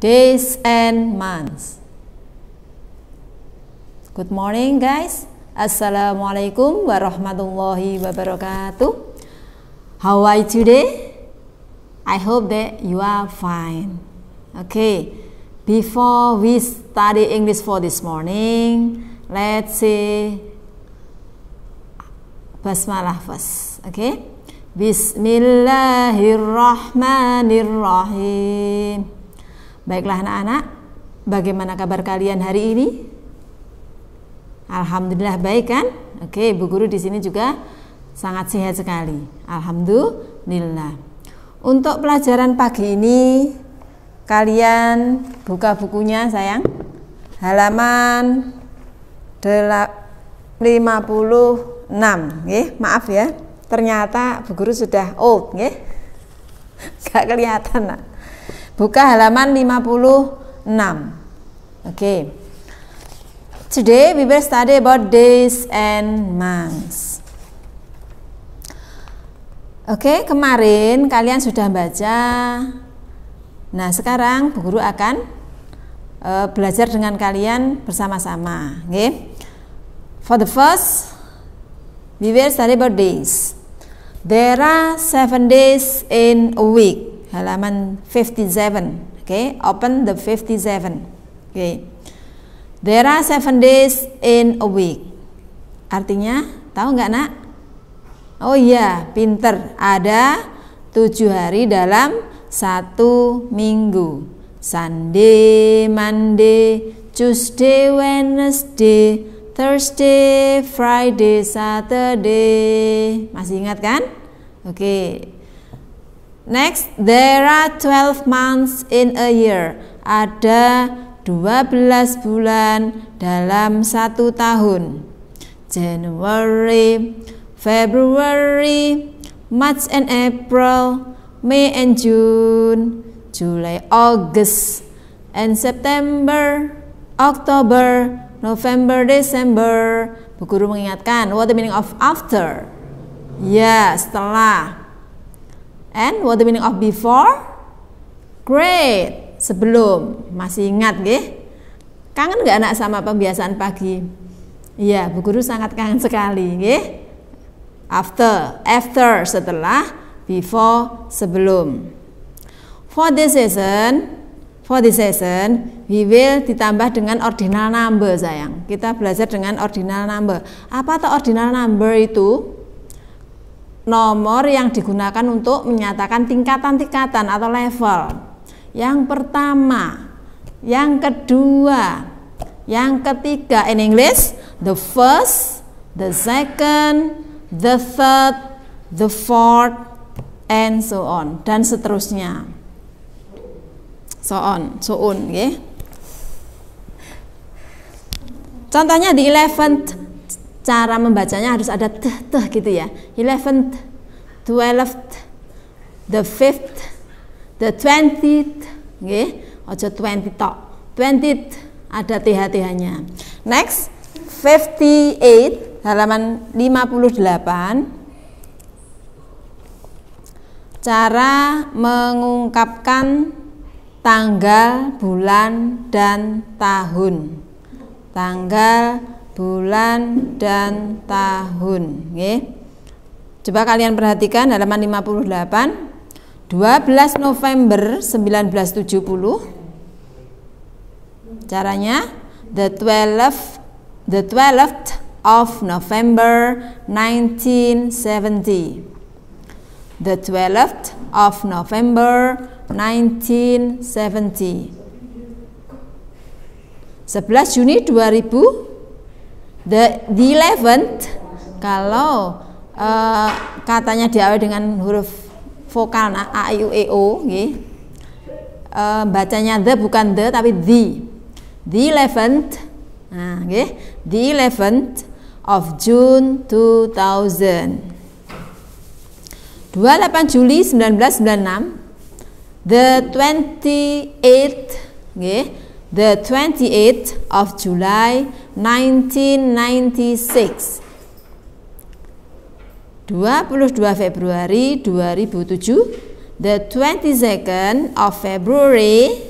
days and months. Good morning guys. Assalamualaikum warahmatullahi wabarakatuh. How are you today? I hope that you are fine. Okay, before we study English for this morning, let's say basmalah first. Okay, Bismillahirrahmanirrahim. Baiklah anak-anak, bagaimana kabar kalian hari ini? Alhamdulillah baik kan? Oke, Bu Guru di sini juga sangat sehat sekali. Alhamdulillah. Untuk pelajaran pagi ini, kalian buka bukunya sayang. Halaman 56, nggih, maaf ya. Ternyata Bu Guru sudah old, ya. Gak kelihatan, Nak. Buka halaman 56. Okay. Today we will study about days and months. Oke, okay, kemarin kalian sudah baca. Nah, sekarang Bu Guru akan uh, belajar dengan kalian bersama-sama, okay? For the first, we will study about days. There are seven days in a week halaman 57 okay open the 57 okay there are seven days in a week artinya tahu nggak nak oh iya pinter ada tujuh hari dalam satu minggu Sunday, Monday, Tuesday, Wednesday, Thursday, Friday, Saturday. Masih ingat kan? Oke, Next, there are 12 months in a year. Ada 12 bulan dalam satu tahun. January, February, March and April, May and June, July, August, and September, October, November, December. Bu guru mengingatkan, what the meaning of after? Ya, setelah And what the meaning of before? Great. Sebelum. Masih ingat gih? Kangen nggak anak sama pembiasaan pagi? Iya, Bu Guru sangat kangen sekali gih. After, after setelah, before sebelum. For this season, for this season, we will ditambah dengan ordinal number sayang. Kita belajar dengan ordinal number. Apa tuh ordinal number itu? nomor yang digunakan untuk menyatakan tingkatan-tingkatan atau level. Yang pertama, yang kedua, yang ketiga in English, the first, the second, the third, the fourth, and so on dan seterusnya. So on, so on, okay? Contohnya di eleventh cara membacanya harus ada teh teh gitu ya. Eleventh, twelfth, the fifth, the twentieth, oke? ojo twenty tok, twentieth ada th-th-nya. Next, eight halaman 58 cara mengungkapkan tanggal, bulan, dan tahun. Tanggal, bulan dan tahun nggih. Coba kalian perhatikan halaman 58 12 November 1970 caranya the 12 the 12th of November 1970 the 12th of November 1970 11 Juni 2000 the the eleventh kalau uh, katanya diawali dengan huruf vokal nah, a i u e o okay. Uh, eh, bacanya the bukan the tapi the. The eleventh nah okay. the eleventh of June 2000. 28 Juli 1996 the 28th okay the 28th of July 1996 22 Februari 2007 the 22nd of February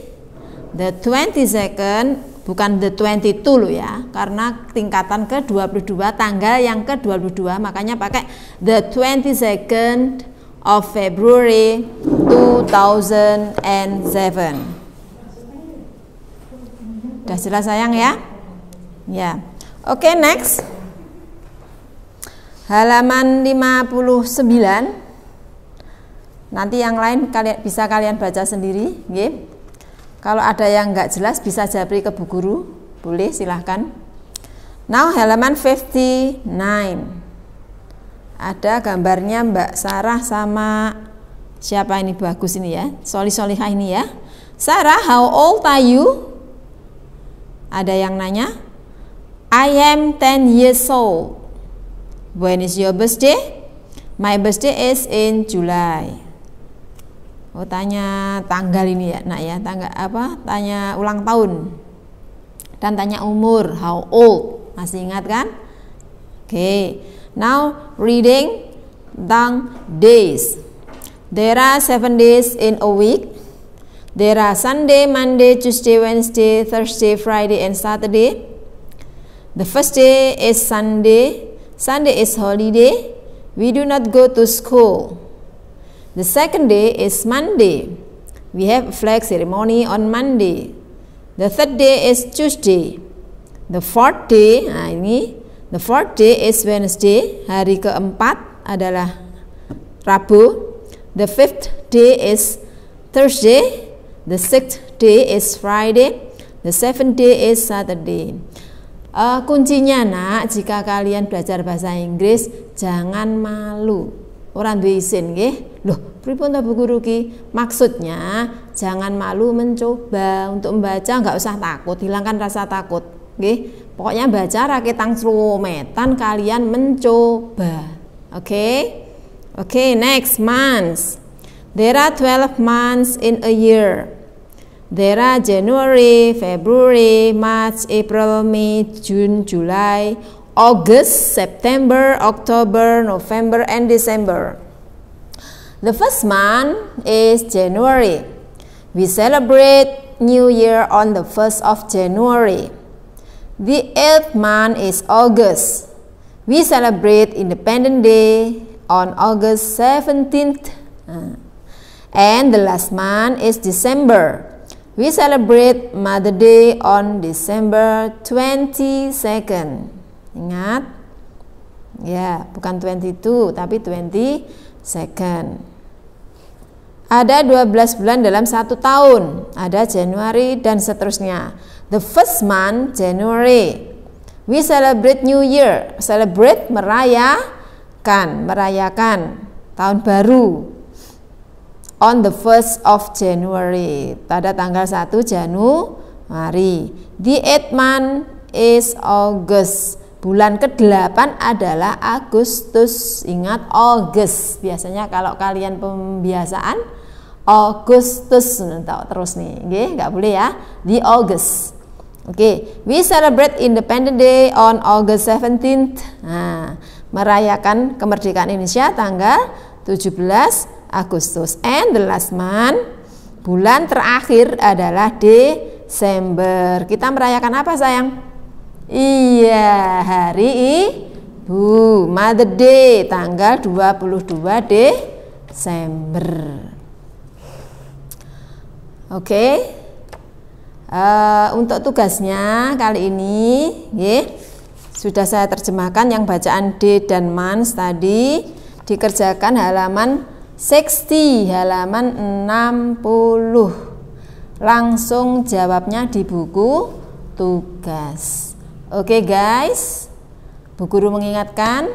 the 22nd bukan the 22 loh ya karena tingkatan ke 22 tanggal yang ke 22 makanya pakai the 22nd of February 2007 sudah jelas sayang ya? Ya. Oke, okay, next. Halaman 59. Nanti yang lain kalian bisa kalian baca sendiri, nggih. Kalau ada yang nggak jelas bisa japri ke Bu Guru, boleh silahkan. Now halaman 59. Ada gambarnya Mbak Sarah sama siapa ini bagus ini ya? Soli Solihah ini ya. Sarah, how old are you? Ada yang nanya? I am 10 years old. When is your birthday? My birthday is in July. Oh, tanya tanggal ini ya, Nak ya. Tanggal apa? Tanya ulang tahun. Dan tanya umur, how old? Masih ingat kan? Oke. Okay. Now reading Tang days. There are seven days in a week. There are Sunday, Monday, Tuesday, Wednesday, Thursday, Friday, and Saturday. The first day is Sunday. Sunday is holiday. We do not go to school. The second day is Monday. We have flag ceremony on Monday. The third day is Tuesday. The fourth day, nah ini, the fourth day is Wednesday. Hari keempat adalah Rabu. The fifth day is Thursday. The sixth day is Friday. The seventh day is Saturday. Uh, kuncinya nak, jika kalian belajar bahasa Inggris, jangan malu. Orang duwe isin nggih. Loh, pripun to Bu Guru Maksudnya, jangan malu mencoba untuk membaca, Gak usah takut, hilangkan rasa takut. gih. Pokoknya baca rakitang serumetan kalian mencoba. Oke? Okay? Oke, okay, next months. There are 12 months in a year. There are January, February, March, April, May, June, July, August, September, October, November, and December. The first month is January. We celebrate New Year on the 1st of January. The eighth month is August. We celebrate Independence Day on August 17th. And the last month is December. We celebrate Mother Day on December 22nd. Ingat? Ya, bukan 22 tapi 20 nd Ada 12 bulan dalam satu tahun. Ada Januari dan seterusnya. The first month January. We celebrate New Year. Celebrate merayakan, merayakan tahun baru on the first of January pada tanggal 1 Januari the eighth month is August bulan ke-8 adalah Agustus ingat August biasanya kalau kalian pembiasaan Agustus nonton terus nih nggih nggak boleh ya di August Oke, okay. we celebrate Independence Day on August 17 Nah, merayakan kemerdekaan Indonesia tanggal 17 Agustus. And the last month, bulan terakhir adalah Desember. Kita merayakan apa sayang? Iya, hari Ibu, Mother Day, tanggal 22 Desember. Oke. Okay. Uh, eh, untuk tugasnya kali ini, yeah, sudah saya terjemahkan yang bacaan D dan mans tadi dikerjakan halaman 60 halaman 60 langsung jawabnya di buku tugas oke guys bu guru mengingatkan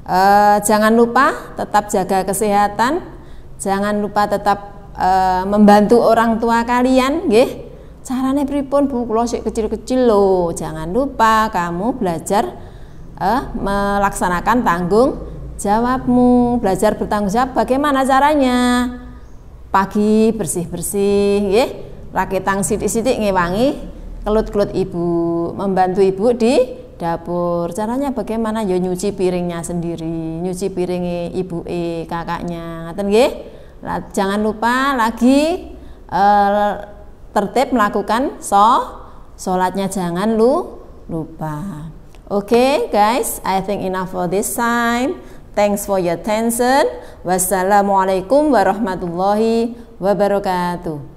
e, jangan lupa tetap jaga kesehatan jangan lupa tetap e, membantu orang tua kalian nggih caranya pripun bu kalo si kecil-kecil loh jangan lupa kamu belajar eh, melaksanakan tanggung jawabmu belajar bertanggung jawab bagaimana caranya pagi bersih-bersih ya raketang sidik-sidik ngewangi kelut-kelut ibu membantu ibu di dapur caranya bagaimana Yo ya nyuci piringnya sendiri nyuci piringnya ibu e kakaknya ngaten nggih jangan lupa lagi eh, tertib melakukan so salatnya jangan lu lupa oke okay, guys I think enough for this time Thanks for your attention. Wassalamualaikum warahmatullahi wabarakatuh.